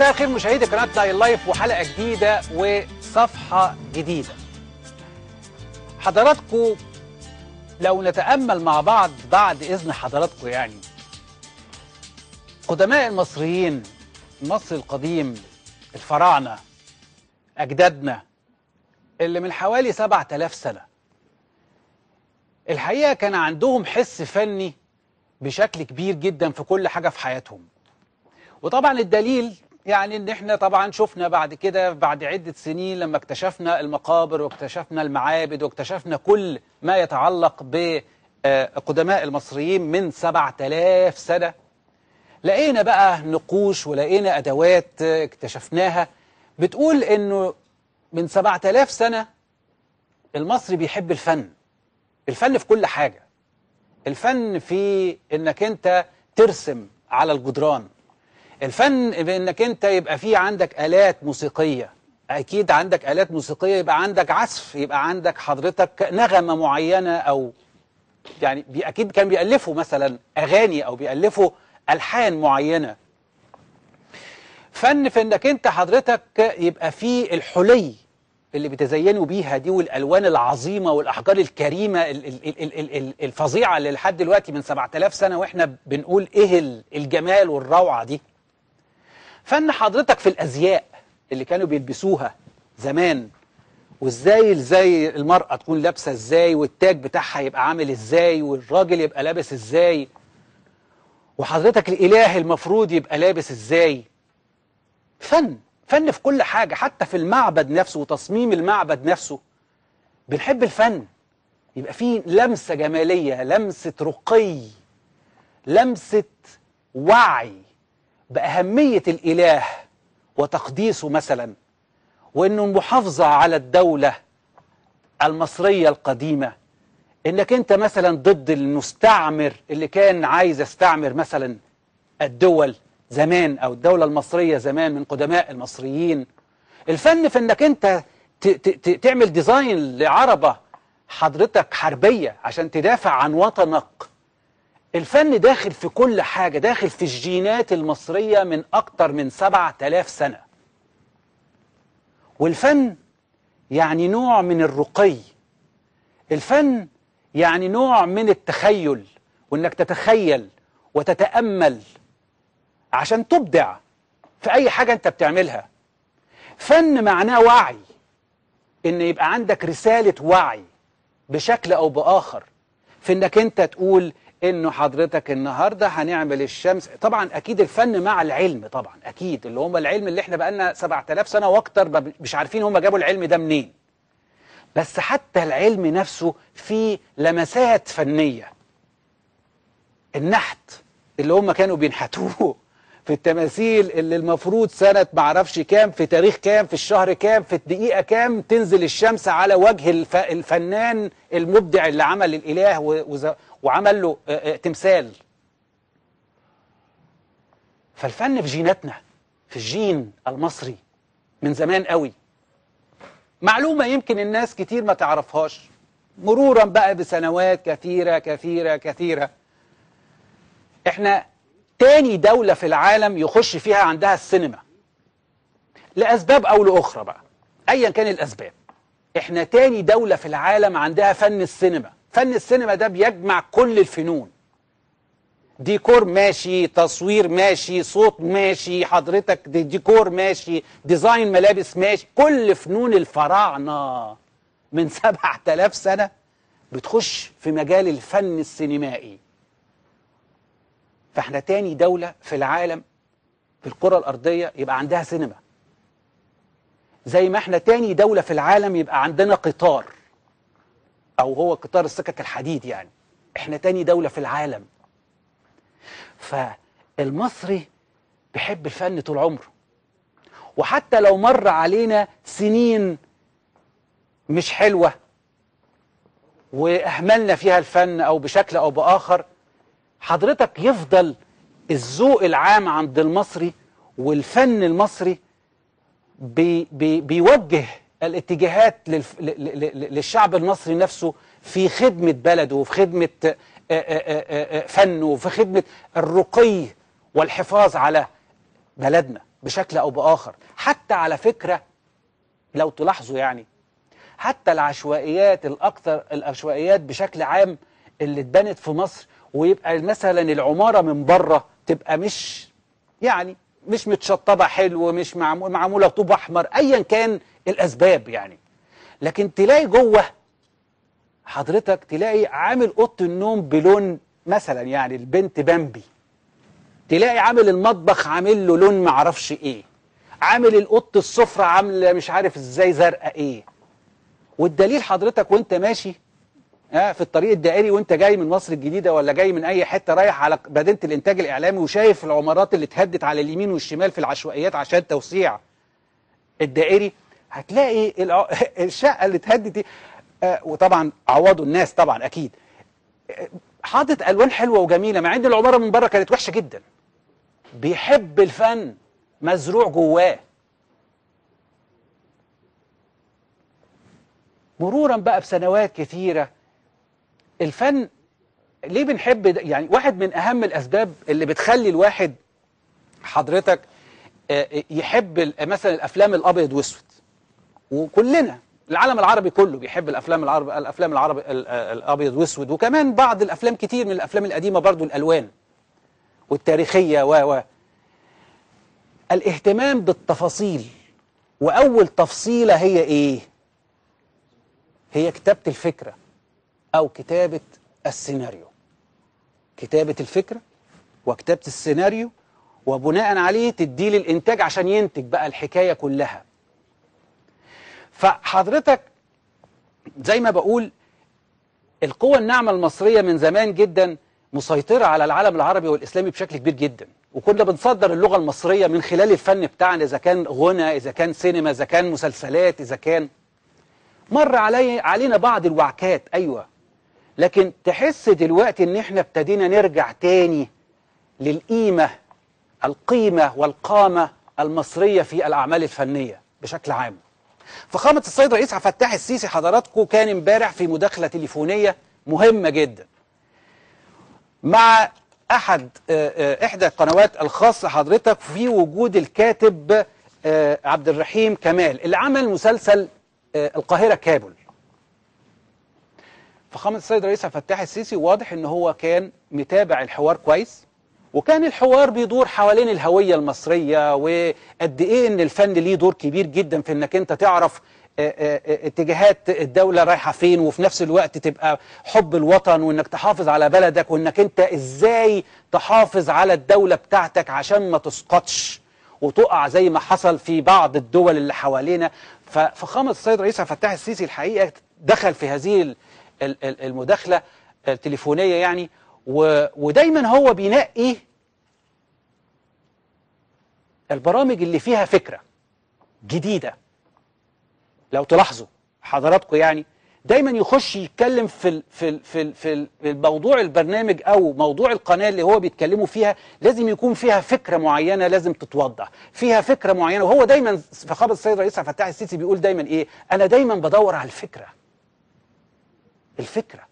مساء الخير مشاهدي قناه داي لايف وحلقه جديده وصفحه جديده. حضراتكم لو نتامل مع بعض بعد اذن حضراتكم يعني قدماء المصريين مصر القديم الفراعنه اجدادنا اللي من حوالي 7000 سنه الحقيقه كان عندهم حس فني بشكل كبير جدا في كل حاجه في حياتهم وطبعا الدليل يعني ان احنا طبعا شفنا بعد كده بعد عدة سنين لما اكتشفنا المقابر واكتشفنا المعابد واكتشفنا كل ما يتعلق بقدماء آه، المصريين من 7000 سنة لقينا بقى نقوش ولقينا أدوات اكتشفناها بتقول انه من 7000 سنة المصري بيحب الفن الفن في كل حاجة الفن في انك انت ترسم على الجدران الفن بانك انت يبقى في عندك الات موسيقيه اكيد عندك الات موسيقيه يبقى عندك عزف يبقى عندك حضرتك نغمه معينه او يعني اكيد كان بيالفوا مثلا اغاني او بيالفوا الحان معينه فن في انك انت حضرتك يبقى في الحلي اللي بتزينوا بيها دي والالوان العظيمه والاحجار الكريمه الفظيعه اللي لحد دلوقتي من 7000 سنه واحنا بنقول ايه الجمال والروعه دي فن حضرتك في الازياء اللي كانوا بيلبسوها زمان وازاي ازاي المرأة تكون لابسة ازاي والتاج بتاعها يبقى عامل ازاي والراجل يبقى لابس ازاي وحضرتك الاله المفروض يبقى لابس ازاي فن فن في كل حاجة حتى في المعبد نفسه وتصميم المعبد نفسه بنحب الفن يبقى فيه لمسة جمالية لمسة رقي لمسة وعي بأهمية الإله وتقديسه مثلا وأنه المحافظة على الدولة المصرية القديمة أنك أنت مثلا ضد المستعمر اللي كان عايز يستعمر مثلا الدول زمان أو الدولة المصرية زمان من قدماء المصريين الفن في أنك أنت تعمل ديزاين لعربة حضرتك حربية عشان تدافع عن وطنك الفن داخل في كل حاجة داخل في الجينات المصرية من أكتر من 7000 سنة والفن يعني نوع من الرقي الفن يعني نوع من التخيل وإنك تتخيل وتتأمل عشان تبدع في أي حاجة أنت بتعملها فن معناه وعي إن يبقى عندك رسالة وعي بشكل أو بآخر في إنك أنت تقول انه حضرتك النهارده هنعمل الشمس طبعا اكيد الفن مع العلم طبعا اكيد اللي هم العلم اللي احنا بقالنا 7000 سنه واكتر مش عارفين هم جابوا العلم ده منين بس حتى العلم نفسه فيه لمسات فنيه النحت اللي هم كانوا بينحتوه في التماثيل اللي المفروض سنة معرفش كام في تاريخ كام في الشهر كام في الدقيقة كام تنزل الشمس على وجه الفنان المبدع اللي عمل الإله وعمل له آه، آه، تمثال فالفن في جيناتنا في الجين المصري من زمان قوي معلومة يمكن الناس كتير ما تعرفهاش مرورا بقى بسنوات كثيرة كثيرة كثيرة احنا تاني دولة في العالم يخش فيها عندها السينما لأسباب أو لأخرى بقى أيا كان الأسباب احنا تاني دولة في العالم عندها فن السينما فن السينما ده بيجمع كل الفنون ديكور ماشي تصوير ماشي صوت ماشي حضرتك دي ديكور ماشي ديزاين ملابس ماشي كل فنون الفراعنة من 7000 سنة بتخش في مجال الفن السينمائي فاحنا تاني دولة في العالم في الكرة الأرضية يبقى عندها سينما زي ما احنا تاني دولة في العالم يبقى عندنا قطار أو هو قطار السكك الحديد يعني إحنا تاني دولة في العالم فالمصري بيحب الفن طول عمره وحتى لو مر علينا سنين مش حلوة وأهملنا فيها الفن أو بشكل أو بآخر حضرتك يفضل الذوق العام عند المصري والفن المصري بي بي بيوجه الاتجاهات للشعب المصري نفسه في خدمة بلده وفي خدمة فنه وفي خدمة الرقي والحفاظ على بلدنا بشكل أو بآخر حتى على فكرة لو تلاحظوا يعني حتى العشوائيات الأكثر العشوائيات بشكل عام اللي اتبنت في مصر ويبقى مثلا العمارة من بره تبقى مش يعني مش متشطبة حلو مش معمولة طوب أحمر أيا كان الأسباب يعني لكن تلاقي جوه حضرتك تلاقي عامل أوضة النوم بلون مثلا يعني البنت بامبي تلاقي عامل المطبخ عامل له لون معرفش ايه عامل القط السفرة عاملة مش عارف ازاي زرقاء ايه والدليل حضرتك وانت ماشي آه، في الطريق الدائري وانت جاي من مصر الجديدة ولا جاي من اي حتة رايح على مدينة الانتاج الاعلامي وشايف العمارات اللي اتهدت على اليمين والشمال في العشوائيات عشان توسيع الدائري هتلاقي الشقة اللي اتهدت دي آه، وطبعا عوضوا الناس طبعا أكيد آه، حاطط ألوان حلوة وجميلة مع إن العمارة من بره كانت وحشة جدا بيحب الفن مزروع جواه مرورا بقى بسنوات كثيرة الفن ليه بنحب يعني واحد من أهم الأسباب اللي بتخلي الواحد حضرتك آه، يحب مثلا الأفلام الأبيض وأسود وكلنا العالم العربي كله بيحب الافلام العربي الافلام العربي الابيض واسود وكمان بعض الافلام كتير من الافلام القديمه برضو الالوان والتاريخيه و و الاهتمام بالتفاصيل واول تفصيله هي ايه هي كتابه الفكره او كتابه السيناريو كتابه الفكره وكتابه السيناريو وبناء عليه تديه للانتاج عشان ينتج بقى الحكايه كلها فحضرتك زي ما بقول القوة الناعمة المصرية من زمان جدا مسيطرة على العالم العربي والإسلامي بشكل كبير جدا وكنا بنصدر اللغة المصرية من خلال الفن بتاعنا إذا كان غنى إذا كان سينما إذا كان مسلسلات إذا كان مر علي علينا بعض الوعكات أيوة لكن تحس دلوقتي إن إحنا ابتدينا نرجع تاني للقيمة القيمة والقامة المصرية في الأعمال الفنية بشكل عام فخامة السيد رئيس عبد الفتاح السيسي حضراتكم كان امبارح في مداخلة تليفونية مهمة جدا مع أحد آه، آه، إحدى القنوات الخاصة حضرتك في وجود الكاتب آه، عبد الرحيم كمال اللي عمل مسلسل القاهرة كابل فخامة السيد رئيس عبد الفتاح السيسي واضح ان هو كان متابع الحوار كويس وكان الحوار بيدور حوالين الهوية المصرية وقد إيه إن الفن ليه دور كبير جدا في إنك أنت تعرف آه، آه، آه، اتجاهات الدولة رايحة فين وفي نفس الوقت تبقى حب الوطن وإنك تحافظ على بلدك وإنك أنت إزاي تحافظ على الدولة بتاعتك عشان ما تسقطش وتقع زي ما حصل في بعض الدول اللي حوالينا ففخامة السيد رئيس عبد الفتاح السيسي الحقيقة دخل في هذه المداخلة التليفونية يعني و... ودايما هو بينقي البرامج اللي فيها فكرة جديدة لو تلاحظوا حضراتكم يعني دايما يخش يتكلم في ال في ال في ال في, ال في البرنامج او موضوع القناه اللي هو بيتكلموا فيها لازم يكون فيها فكره معينه لازم تتوضح فيها فكره معينه وهو دايما فخامه السيد رئيس عبد الفتاح السيسي بيقول دايما ايه انا دايما بدور على الفكره الفكره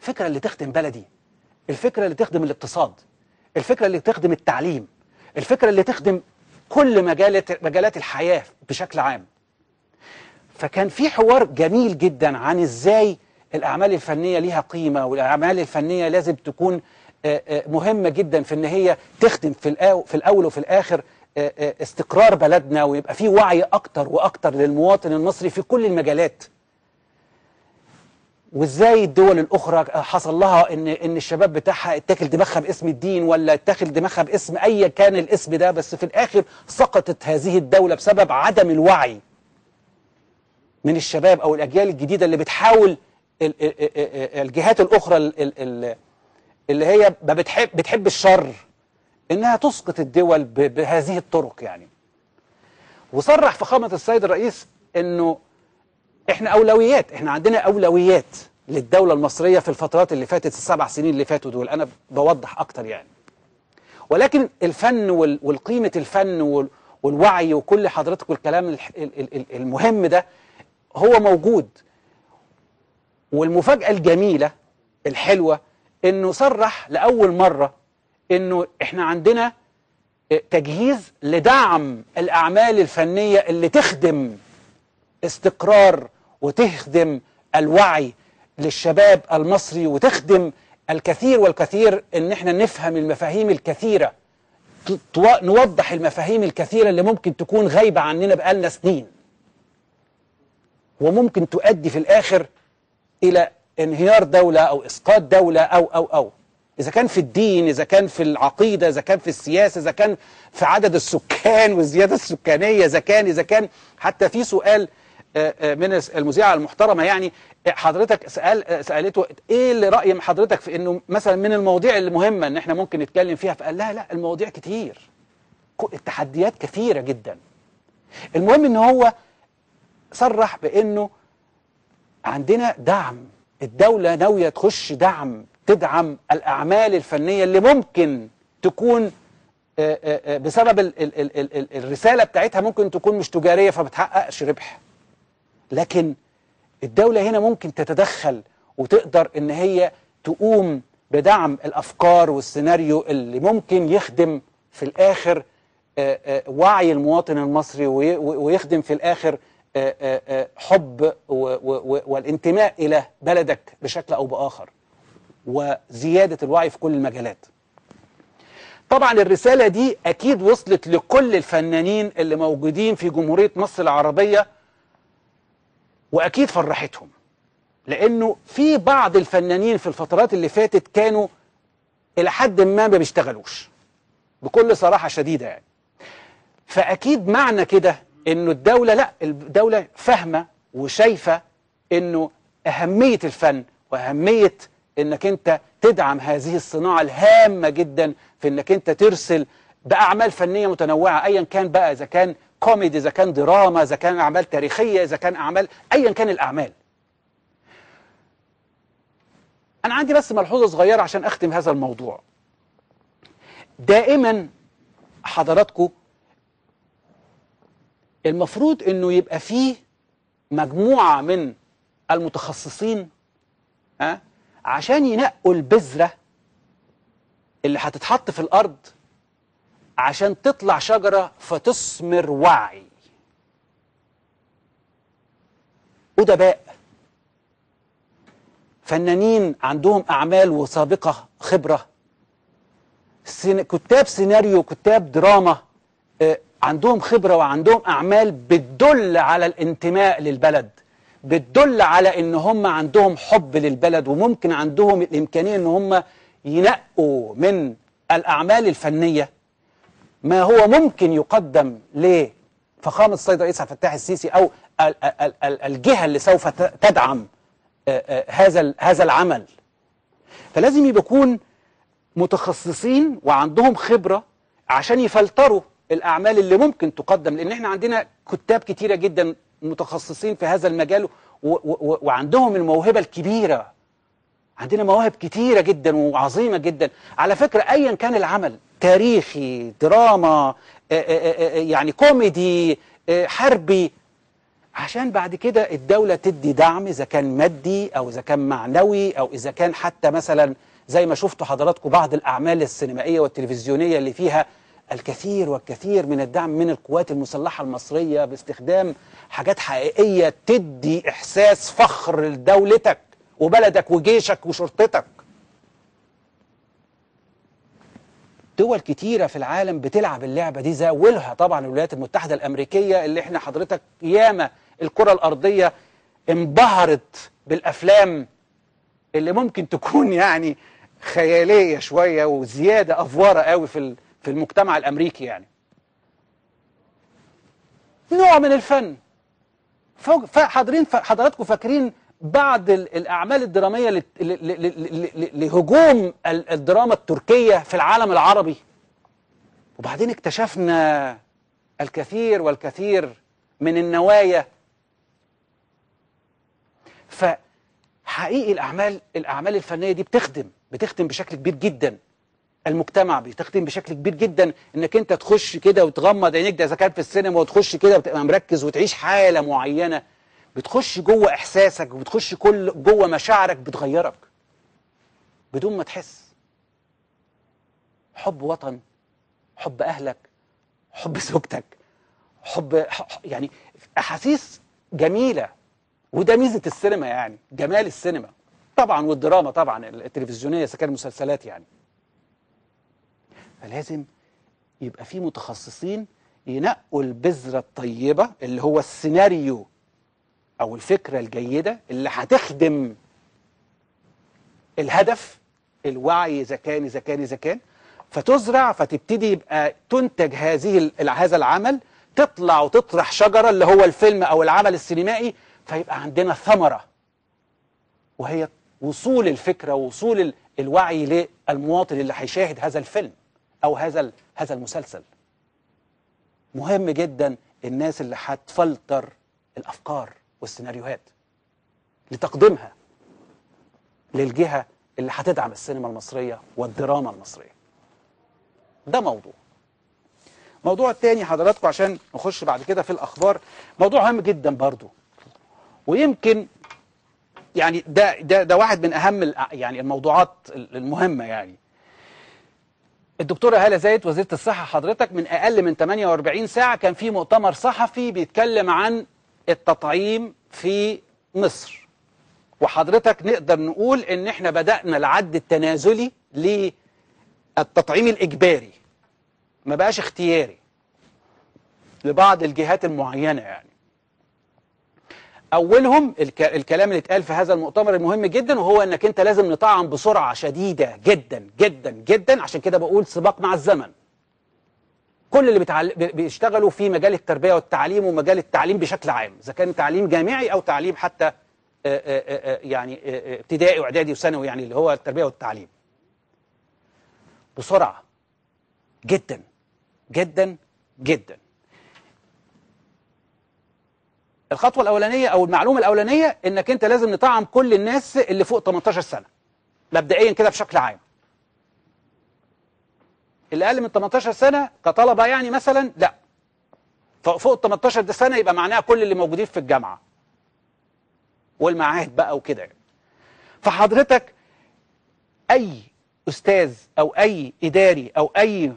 الفكره اللي تخدم بلدي الفكرة اللي تخدم الاقتصاد الفكرة اللي تخدم التعليم الفكرة اللي تخدم كل مجالات مجالات الحياة بشكل عام فكان في حوار جميل جدا عن ازاي الأعمال الفنية ليها قيمة والأعمال الفنية لازم تكون آه، آه، مهمة جدا في ان هي تخدم في الأول وفي الآخر آه، استقرار بلدنا ويبقى في وعي أكتر وأكتر للمواطن المصري في كل المجالات وازاي الدول الاخرى آه، حصل لها ان ان الشباب بتاعها اتاكل دماغها باسم الدين ولا اتاكل دماغها باسم ايا كان الاسم ده بس في الاخر سقطت هذه الدوله بسبب عدم الوعي من الشباب او الاجيال الجديده اللي بتحاول الجهات الاخرى اللي هي ما بتحب بتحب الشر انها تسقط الدول بهذه الطرق يعني وصرح فخامه السيد الرئيس انه احنا اولويات احنا عندنا اولويات للدولة المصرية في الفترات اللي فاتت السبع سنين اللي فاتوا دول انا بوضح اكتر يعني ولكن الفن والقيمة الفن والوعي وكل حضرتك والكلام المهم ده هو موجود والمفاجأة الجميلة الحلوة انه صرح لأول مرة انه احنا عندنا تجهيز لدعم الأعمال الفنية اللي تخدم استقرار وتخدم الوعي للشباب المصري وتخدم الكثير والكثير ان احنا نفهم المفاهيم الكثيره نوضح المفاهيم الكثيره اللي ممكن تكون غايبه عننا بقالنا سنين وممكن تؤدي في الاخر الى انهيار دوله او اسقاط دوله او او او اذا كان في الدين اذا كان في العقيده اذا كان في السياسه اذا كان في عدد السكان والزياده السكانيه اذا كان اذا كان حتى في سؤال آه، آه، من المذيعه المحترمه يعني حضرتك سأل سالته ايه اللي راي حضرتك في انه مثلا من المواضيع المهمه ان احنا ممكن نتكلم فيها فقال لها لا المواضيع كتير التحديات كثيره جدا المهم ان هو صرح بانه عندنا دعم الدوله ناويه تخش دعم تدعم الاعمال الفنيه اللي ممكن تكون آه، بسبب الرساله بتاعتها ممكن تكون مش تجاريه فبتحققش ربح لكن الدولة هنا ممكن تتدخل وتقدر ان هي تقوم بدعم الافكار والسيناريو اللي ممكن يخدم في الاخر آه، آه، وعي المواطن المصري ويخدم في الاخر آه، حب والانتماء الى بلدك بشكل او باخر وزياده الوعي في كل المجالات طبعا الرساله دي اكيد وصلت لكل الفنانين اللي موجودين في جمهوريه مصر العربيه وأكيد فرحتهم لأنه في بعض الفنانين في الفترات اللي فاتت كانوا إلى حد ما ما بيشتغلوش بكل صراحة شديدة يعني فأكيد معنى كده إنه الدولة لا الدولة فاهمة وشايفة إنه أهمية الفن وأهمية إنك أنت تدعم هذه الصناعة الهامة جدا في إنك أنت ترسل بأعمال فنية متنوعة أيا كان بقى إذا كان كوميدي إذا كان دراما إذا كان أعمال تاريخية إذا كان أعمال أيا كان الأعمال أنا عندي بس ملحوظة صغيرة عشان أختم هذا الموضوع دائما حضراتكم المفروض أنه يبقى فيه مجموعة من المتخصصين ها عشان ينقوا البذرة اللي هتتحط في الأرض عشان تطلع شجرة فتثمر وعي أدباء فنانين عندهم أعمال وسابقة خبرة كتاب سيناريو كتاب دراما آه، عندهم خبرة وعندهم أعمال بتدل على الانتماء للبلد بتدل على ان هم عندهم حب للبلد وممكن عندهم الامكانيه ان هم ينقوا من الاعمال الفنيه ما هو ممكن يقدم لفخامة السيد رئيس عبد الفتاح السيسي أو الجهة اللي سوف تدعم آه، آه، هذا هذا العمل فلازم يكون متخصصين وعندهم خبرة عشان يفلتروا الأعمال اللي ممكن تقدم لأن احنا عندنا كتاب كتيرة جدا متخصصين في هذا المجال وعندهم الموهبة الكبيرة عندنا مواهب كتيرة جدا وعظيمة جدا على فكرة أيا كان العمل تاريخي دراما آه، آه، آه، يعني كوميدي حربي عشان بعد كده الدولة تدي دعم إذا كان مادي أو إذا كان معنوي أو إذا كان حتى مثلا زي ما شفتوا حضراتكم بعض الأعمال السينمائية والتلفزيونية اللي فيها الكثير والكثير من الدعم من القوات المسلحة المصرية باستخدام حاجات حقيقية تدي إحساس فخر لدولتك وبلدك وجيشك وشرطتك دول كتيرة في العالم بتلعب اللعبة دي زاولها طبعا الولايات المتحدة الأمريكية اللي احنا حضرتك ياما الكرة الأرضية انبهرت بالأفلام اللي ممكن تكون يعني خيالية شوية وزيادة أفوارة قوي في في المجتمع الأمريكي يعني نوع من الفن فحضرين حضراتكم فاكرين بعض الأعمال الدرامية لهجوم الدراما التركية في العالم العربي وبعدين اكتشفنا الكثير والكثير من النوايا فحقيقي الأعمال الأعمال الفنية دي بتخدم بتخدم بشكل كبير جدا المجتمع بتخدم بشكل كبير جدا انك انت تخش كده وتغمض عينيك ده اذا كان في السينما وتخش كده وتبقى مركز وتعيش حاله معينه بتخش جوه احساسك وبتخش كل جوه مشاعرك بتغيرك بدون ما تحس حب وطن حب اهلك حب زوجتك حب يعني احاسيس جميله وده ميزه السينما يعني جمال السينما طبعا والدراما طبعا التلفزيونيه اذا كان مسلسلات يعني فلازم يبقى في متخصصين ينقوا البذره الطيبه اللي هو السيناريو أو الفكرة الجيدة اللي هتخدم الهدف الوعي إذا كان إذا كان إذا كان فتزرع فتبتدي يبقى تنتج هذه هذا العمل تطلع وتطرح شجرة اللي هو الفيلم أو العمل السينمائي فيبقى عندنا ثمرة وهي وصول الفكرة وصول الوعي للمواطن اللي هيشاهد هذا الفيلم أو هذا هذا المسلسل مهم جدا الناس اللي هتفلتر الأفكار والسيناريوهات لتقديمها للجهة اللي هتدعم السينما المصرية والدراما المصرية ده موضوع موضوع التاني حضراتكم عشان نخش بعد كده في الأخبار موضوع هام جدا برضو ويمكن يعني ده ده ده واحد من أهم يعني الموضوعات المهمة يعني الدكتورة هالة زايد وزيرة الصحة حضرتك من أقل من 48 ساعة كان في مؤتمر صحفي بيتكلم عن التطعيم في مصر وحضرتك نقدر نقول ان احنا بدأنا العد التنازلي للتطعيم الإجباري ما بقاش اختياري لبعض الجهات المعينة يعني أولهم الك... الكلام اللي اتقال في هذا المؤتمر المهم جدا وهو أنك أنت لازم نطعم بسرعة شديدة جدا جدا جدا عشان كده بقول سباق مع الزمن كل اللي بتعل... بيشتغلوا في مجال التربية والتعليم ومجال التعليم بشكل عام إذا كان تعليم جامعي أو تعليم حتى يعني ابتدائي واعدادي وثانوي يعني اللي هو التربية والتعليم بسرعة جدا جدا جدا الخطوة الأولانية أو المعلومة الأولانية إنك أنت لازم نطعم كل الناس اللي فوق 18 سنة مبدئيا كده بشكل عام اللي أقل من 18 سنة كطلبة يعني مثلا لا فوق ال 18 سنة يبقى معناها كل اللي موجودين في الجامعة والمعاهد بقى وكده يعني. فحضرتك أي أستاذ أو أي إداري أو أي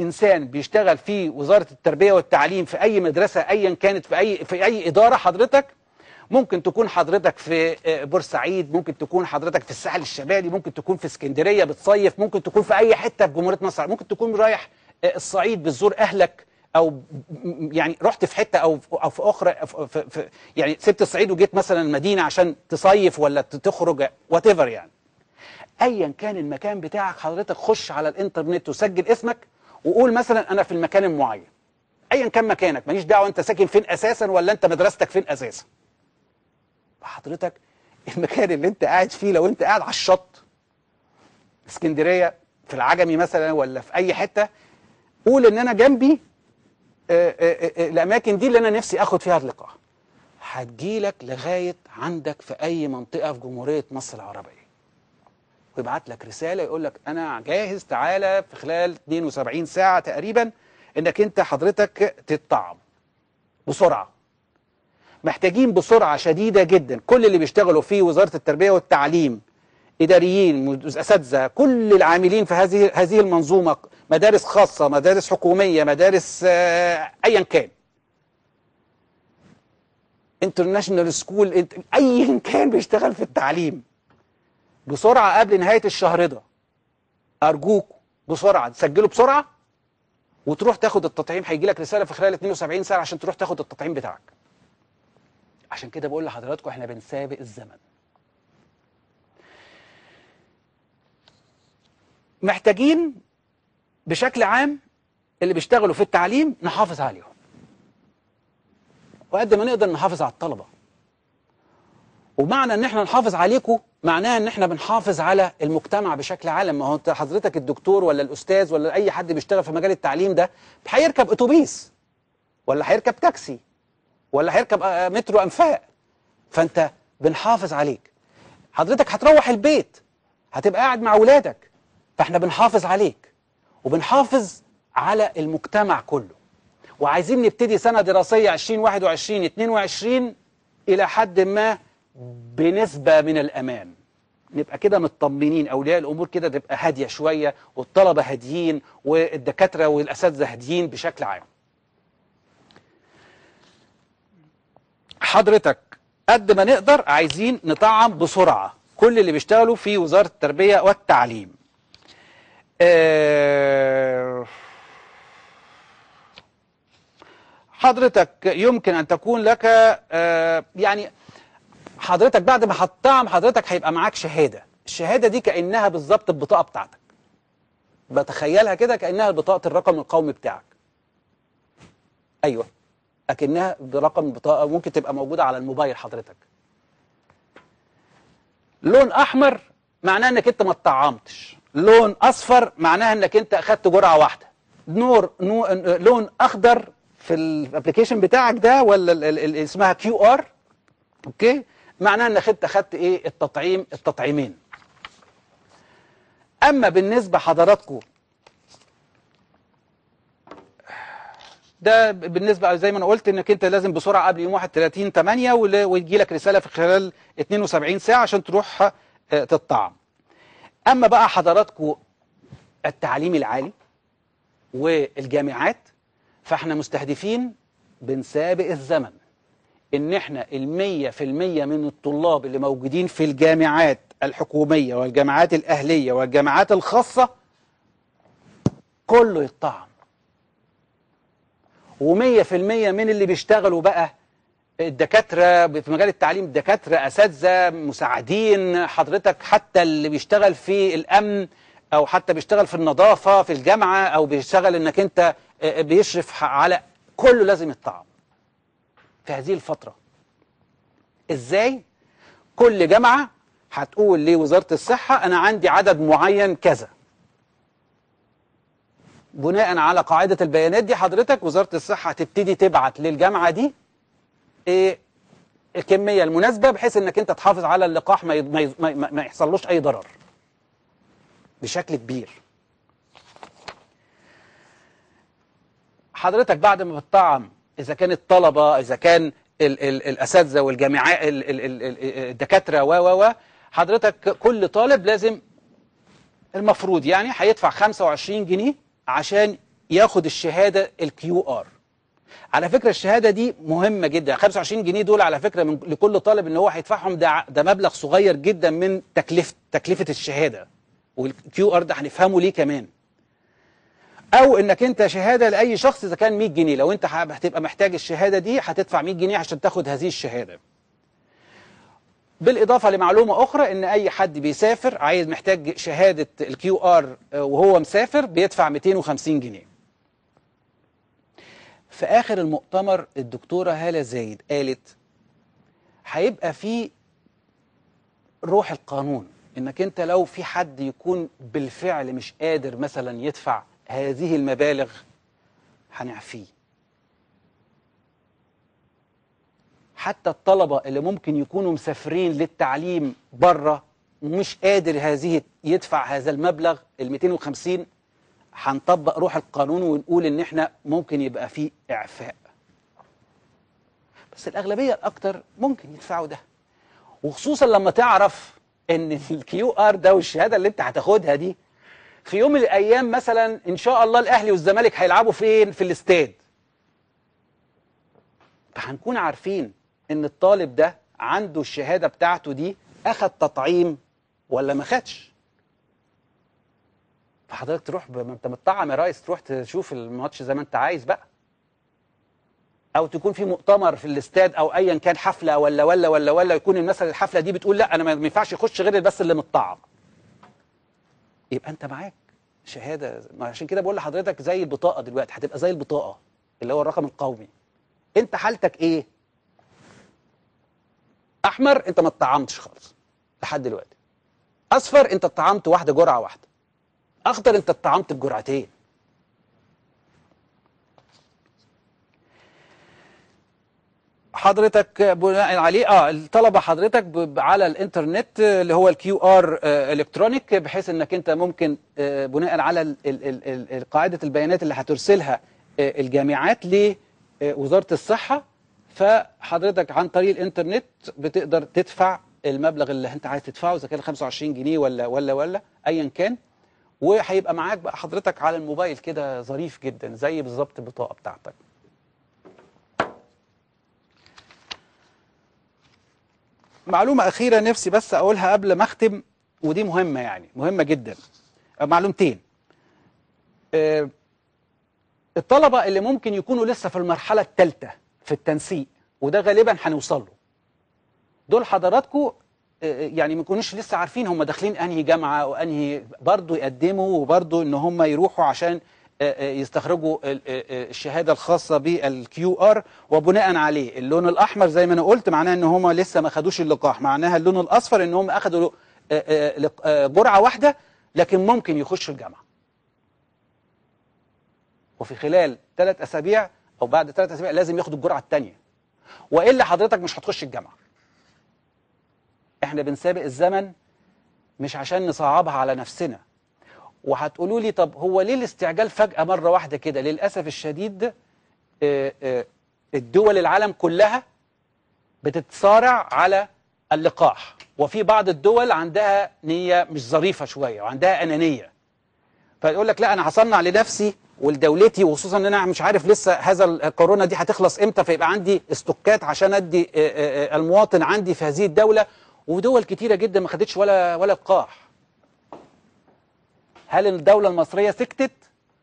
إنسان بيشتغل في وزارة التربية والتعليم في أي مدرسة أيا كانت في أي في أي إدارة حضرتك ممكن تكون حضرتك في آه، بورسعيد ممكن تكون حضرتك في الساحل الشمالي ممكن تكون في اسكندريه بتصيف ممكن تكون في اي حته في جمهوريه مصر ممكن تكون رايح آه، الصعيد بتزور اهلك او يعني رحت في حته او او في اخرى في في يعني سبت الصعيد وجيت مثلا المدينه عشان تصيف ولا تخرج وات يعني ايا كان المكان بتاعك حضرتك خش على الانترنت وسجل اسمك وقول مثلا انا في المكان المعين ايا كان مكانك ماليش دعوه انت ساكن فين اساسا ولا انت مدرستك فين اساسا فحضرتك المكان اللي انت قاعد فيه لو انت قاعد على الشط اسكندريه في العجمي مثلا ولا في اي حته قول ان انا جنبي آه، آه، آه، الاماكن دي اللي انا نفسي اخد فيها اللقاء هتجيلك لغايه عندك في اي منطقه في جمهوريه مصر العربيه ويبعت لك رساله يقول لك انا جاهز تعالى في خلال 72 ساعه تقريبا انك انت حضرتك تتطعم بسرعه محتاجين بسرعة شديدة جدا كل اللي بيشتغلوا في وزارة التربية والتعليم إداريين أساتذة كل العاملين في هذه هذه المنظومة مدارس خاصة مدارس حكومية مدارس آه، أيا كان انترناشونال سكول أيا كان بيشتغل في التعليم بسرعة قبل نهاية الشهر ده أرجوكوا بسرعة تسجلوا بسرعة وتروح تاخد التطعيم هيجي لك رسالة في خلال 72 ساعة عشان تروح تاخد التطعيم بتاعك عشان كده بقول لحضراتكم احنا بنسابق الزمن محتاجين بشكل عام اللي بيشتغلوا في التعليم نحافظ عليهم وقد ما نقدر نحافظ على الطلبة ومعنى ان احنا نحافظ عليكم معناها ان احنا بنحافظ على المجتمع بشكل عام ما هو حضرتك الدكتور ولا الاستاذ ولا اي حد بيشتغل في مجال التعليم ده هيركب اتوبيس ولا هيركب تاكسي ولا هيركب آه، آه، مترو انفاق فانت بنحافظ عليك حضرتك هتروح البيت هتبقى قاعد مع اولادك فاحنا بنحافظ عليك وبنحافظ على المجتمع كله وعايزين نبتدي سنه دراسيه 2021 22 الى حد ما بنسبه من الامان نبقى كده مطمنين اولياء الامور كده تبقى هاديه شويه والطلبه هاديين والدكاتره والاساتذه هاديين بشكل عام حضرتك قد ما نقدر عايزين نطعم بسرعة كل اللي بيشتغلوا في وزارة التربية والتعليم آه، حضرتك يمكن أن تكون لك آه، يعني حضرتك بعد ما هتطعم حضرتك هيبقى معاك شهادة الشهادة دي كأنها بالظبط البطاقة بتاعتك بتخيلها كده كأنها بطاقة الرقم القومي بتاعك أيوه اكنها برقم بطاقه ممكن تبقى موجوده على الموبايل حضرتك لون احمر معناه انك انت ما اتطعمتش لون اصفر معناه انك انت اخذت جرعه واحده نور نو لون اخضر في الابلكيشن بتاعك ده ولا ال... اسمها كيو ار اوكي معناه انك انت اخذت ايه التطعيم التطعيمين اما بالنسبه حضراتكم ده بالنسبة زي ما انا قلت انك انت لازم بسرعة قبل يوم 31 8 ويجي لك رسالة في خلال 72 ساعة عشان تروح آه، تطعم اما بقى حضراتكم التعليم العالي والجامعات فاحنا مستهدفين بنسابق الزمن ان احنا المية في المية من الطلاب اللي موجودين في الجامعات الحكومية والجامعات الاهلية والجامعات الخاصة كله يتطعم ومية في المية من اللي بيشتغلوا بقى الدكاترة في مجال التعليم دكاترة أساتذة مساعدين حضرتك حتى اللي بيشتغل في الأمن أو حتى بيشتغل في النظافة في الجامعة أو بيشتغل إنك أنت آه، آه، بيشرف على كله لازم يتطعم في هذه الفترة إزاي؟ كل جامعة هتقول لوزارة الصحة أنا عندي عدد معين كذا بناء على قاعدة البيانات دي حضرتك وزارة الصحة هتبتدي تبعت للجامعة دي ايه الكمية المناسبة بحيث انك انت تحافظ على اللقاح ما, ما, ما, يحصلوش اي ضرر بشكل كبير حضرتك بعد ما بتطعم اذا كان الطلبة اذا كان ال ال الاساتذة والجامعات الدكاترة و و و حضرتك كل طالب لازم المفروض يعني هيدفع 25 جنيه عشان ياخد الشهادة الكيو ار على فكرة الشهادة دي مهمة جدا 25 جنيه دول على فكرة من لكل طالب ان هو هيدفعهم ده ده مبلغ صغير جدا من تكلفة تكلفة الشهادة والكيو ار ده هنفهمه ليه كمان او انك انت شهاده لاي شخص اذا كان 100 جنيه لو انت هتبقى محتاج الشهاده دي هتدفع 100 جنيه عشان تاخد هذه الشهاده بالإضافة لمعلومة أخرى إن أي حد بيسافر عايز محتاج شهادة الكيو آر آه، وهو مسافر بيدفع 250 جنيه في آخر المؤتمر الدكتورة هالة زايد قالت هيبقى في روح القانون إنك أنت لو في حد يكون بالفعل مش قادر مثلا يدفع هذه المبالغ هنعفيه حتى الطلبة اللي ممكن يكونوا مسافرين للتعليم بره ومش قادر هذه يدفع هذا المبلغ ال 250 هنطبق روح القانون ونقول ان احنا ممكن يبقى فيه اعفاء بس الاغلبيه الاكتر ممكن يدفعوا ده وخصوصا لما تعرف ان الكيو ار ده والشهاده اللي انت هتاخدها دي في يوم من الايام مثلا ان شاء الله الاهلي والزمالك هيلعبوا فين في الاستاد فهنكون عارفين ان الطالب ده عنده الشهادة بتاعته دي أخد تطعيم ولا ما خدش فحضرتك تروح ما انت متطعم يا ريس تروح تشوف الماتش زي ما انت عايز بقى او تكون في مؤتمر في الاستاد او ايا كان حفله ولا ولا ولا ولا يكون الناس الحفله دي بتقول لا انا ما ينفعش يخش غير بس اللي متطعم يبقى انت معاك شهاده عشان كده بقول لحضرتك زي البطاقه دلوقتي هتبقى زي البطاقه اللي هو الرقم القومي انت حالتك ايه احمر انت ما اتطعمتش خالص لحد دلوقتي اصفر انت اتطعمت واحده جرعه واحده اخضر انت اتطعمت بجرعتين حضرتك بناء عليه اه الطلبه حضرتك على الانترنت اللي هو الكيو ار الكترونيك بحيث انك انت ممكن آه، بناء على قاعده البيانات اللي هترسلها آه، الجامعات لوزاره آه، الصحه فحضرتك عن طريق الانترنت بتقدر تدفع المبلغ اللي انت عايز تدفعه اذا كان 25 جنيه ولا ولا ولا ايا كان وهيبقى معاك بقى حضرتك على الموبايل كده ظريف جدا زي بالظبط البطاقه بتاعتك معلومه اخيره نفسي بس اقولها قبل ما اختم ودي مهمه يعني مهمه جدا معلومتين آه، الطلبه اللي ممكن يكونوا لسه في المرحله الثالثه في التنسيق وده غالبا هنوصل له دول حضراتكم آه، آه، يعني ما يكونوش لسه عارفين هم داخلين انهي جامعه وانهي برضه يقدموا وبرضه ان هم يروحوا عشان آه، يستخرجوا الشهاده الخاصه بالكيو ار وبناء عليه اللون الاحمر زي ما انا قلت معناه ان هم لسه ما خدوش اللقاح معناها اللون الاصفر ان هم اخدوا جرعه واحده لكن ممكن يخشوا الجامعه وفي خلال ثلاث اسابيع او بعد ثلاث اسابيع لازم ياخد الجرعه الثانيه والا حضرتك مش هتخش الجامعه احنا بنسابق الزمن مش عشان نصعبها على نفسنا وهتقولوا لي طب هو ليه الاستعجال فجأة مرة واحدة كده للأسف الشديد آه، آه، الدول العالم كلها بتتصارع على اللقاح وفي بعض الدول عندها نية مش ظريفة شوية وعندها أنانية فيقول لك لا أنا هصنع لنفسي ولدولتي وخصوصا ان انا مش عارف لسه هذا الكورونا دي هتخلص امتى فيبقى عندي استوكات عشان ادي آه، آه، آه، المواطن عندي في هذه الدوله ودول كتيره جدا ما خدتش ولا ولا لقاح. هل الدوله المصريه سكتت؟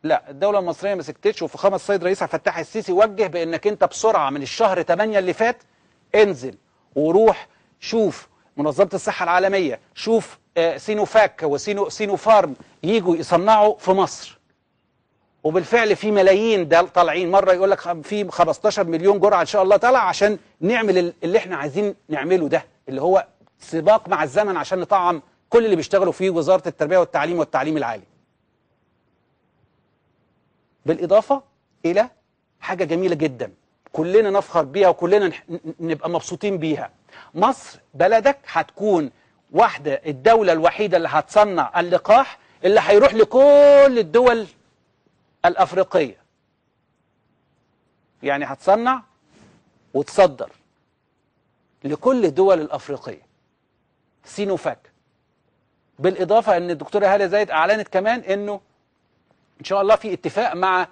لا الدوله المصريه ما سكتتش وفخامه السيد رئيس عبد الفتاح السيسي وجه بانك انت بسرعه من الشهر 8 اللي فات انزل وروح شوف منظمه الصحه العالميه شوف سينوفاك وسينو سينوفارم يجوا يصنعوا في مصر وبالفعل في ملايين ده طالعين مره يقول لك في 15 مليون جرعه ان شاء الله طالع عشان نعمل اللي احنا عايزين نعمله ده اللي هو سباق مع الزمن عشان نطعم كل اللي بيشتغلوا فيه وزاره التربيه والتعليم والتعليم العالي. بالاضافه الى حاجه جميله جدا كلنا نفخر بيها وكلنا نبقى مبسوطين بيها. مصر بلدك هتكون واحده الدوله الوحيده اللي هتصنع اللقاح اللي هيروح لكل الدول الأفريقية يعني هتصنع وتصدر لكل الدول الأفريقية سينوفاك بالإضافة أن الدكتورة هالة زايد أعلنت كمان أنه إن شاء الله في اتفاق مع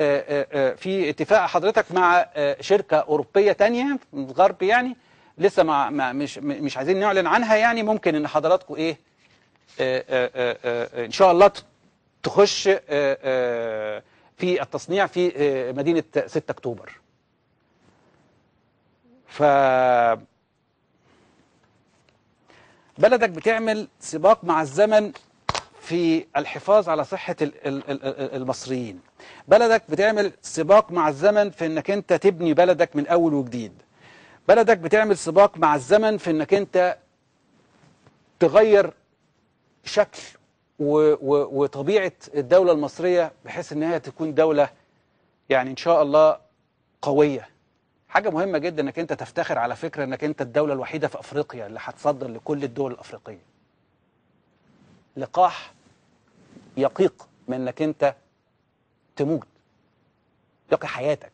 آه، آه، آه، في اتفاق حضرتك مع شركة أوروبية تانية غرب يعني لسه ما مش مش عايزين نعلن عنها يعني ممكن ان حضراتكم ايه ان شاء الله تخش آه، آه، في التصنيع في آه، مدينة 6 أكتوبر ف بلدك بتعمل سباق مع الزمن في الحفاظ على صحة المصريين بلدك بتعمل سباق مع الزمن في انك انت تبني بلدك من اول وجديد بلدك بتعمل سباق مع الزمن في انك انت تغير شكل وطبيعة الدولة المصرية بحيث أنها تكون دولة يعني إن شاء الله قوية حاجة مهمة جدا أنك أنت تفتخر على فكرة أنك أنت الدولة الوحيدة في أفريقيا اللي هتصدر لكل الدول الأفريقية لقاح يقيق من أنك أنت تموت يقي حياتك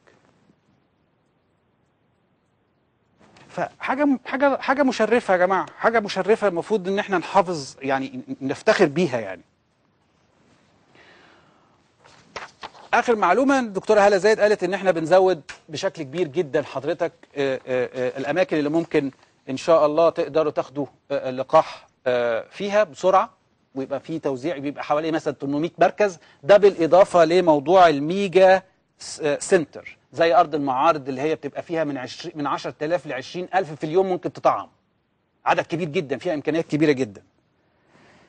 فحاجه حاجه حاجه مشرفه يا جماعه حاجه مشرفه المفروض ان احنا نحافظ يعني نفتخر بيها يعني اخر معلومه الدكتوره هاله زايد قالت ان احنا بنزود بشكل كبير جدا حضرتك آه، آه، آه، الاماكن اللي ممكن ان شاء الله تقدروا تاخدوا اللقاح فيها بسرعه ويبقى في توزيع بيبقى حوالي مثلا 800 مركز ده بالاضافه لموضوع الميجا سنتر زي ارض المعارض اللي هي بتبقى فيها من 20 من 10000 ل 20000 في اليوم ممكن تطعم عدد كبير جدا فيها امكانيات كبيره جدا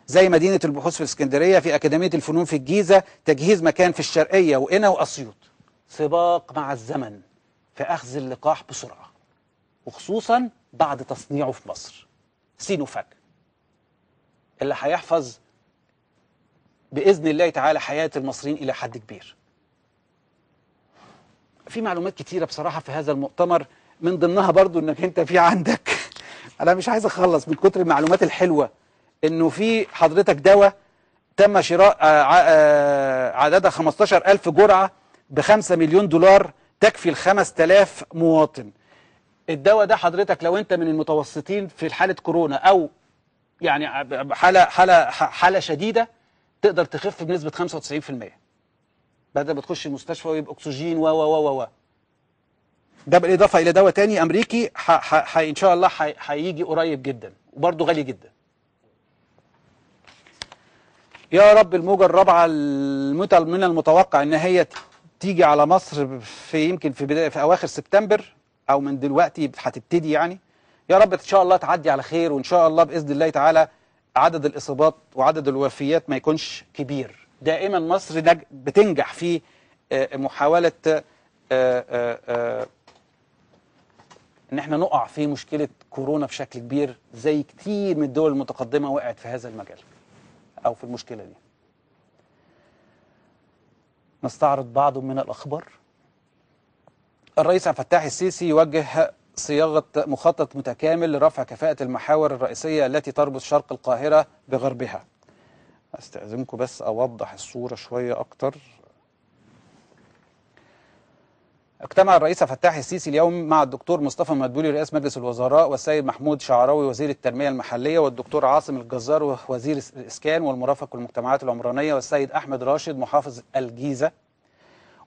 زي مدينه البحوث في الاسكندريه في اكاديميه الفنون في الجيزه تجهيز مكان في الشرقيه وقنا واسيوط سباق مع الزمن في اخذ اللقاح بسرعه وخصوصا بعد تصنيعه في مصر سينوفاك اللي هيحفظ باذن الله تعالى حياه المصريين الى حد كبير في معلومات كتيرة بصراحة في هذا المؤتمر من ضمنها برضو انك انت في عندك انا مش عايز اخلص من كتر المعلومات الحلوة انه في حضرتك دواء تم شراء آه، آه، عددها 15000 جرعة ب 5 مليون دولار تكفي ال 5000 مواطن الدواء ده حضرتك لو انت من المتوسطين في حالة كورونا او يعني حالة حالة حالة شديدة تقدر تخف بنسبة 95% بدل ما تخش المستشفى ويبقى اكسجين و و و و ده بالاضافه الى دواء تاني امريكي ح ح ح ان شاء الله هيجي قريب جدا وبرده غالي جدا يا رب الموجة الرابعة المتل من المتوقع ان هي تيجي على مصر في يمكن في بداية في اواخر سبتمبر او من دلوقتي هتبتدي يعني يا رب ان شاء الله تعدي على خير وان شاء الله باذن الله تعالى عدد الاصابات وعدد الوفيات ما يكونش كبير دائما مصر بتنجح في آه، محاولة آه، آه، ان احنا نقع في مشكلة كورونا بشكل كبير زي كتير من الدول المتقدمة وقعت في هذا المجال او في المشكلة دي نستعرض بعض من الأخبار الرئيس عبد الفتاح السيسي يوجه صياغة مخطط متكامل لرفع كفاءة المحاور الرئيسية التي تربط شرق القاهرة بغربها استاذنكم بس اوضح الصوره شويه اكتر اجتمع الرئيس فتاح السيسي اليوم مع الدكتور مصطفى مدبولي رئيس مجلس الوزراء والسيد محمود شعراوي وزير التنميه المحليه والدكتور عاصم الجزار وزير الاسكان والمرافق والمجتمعات العمرانيه والسيد احمد راشد محافظ الجيزه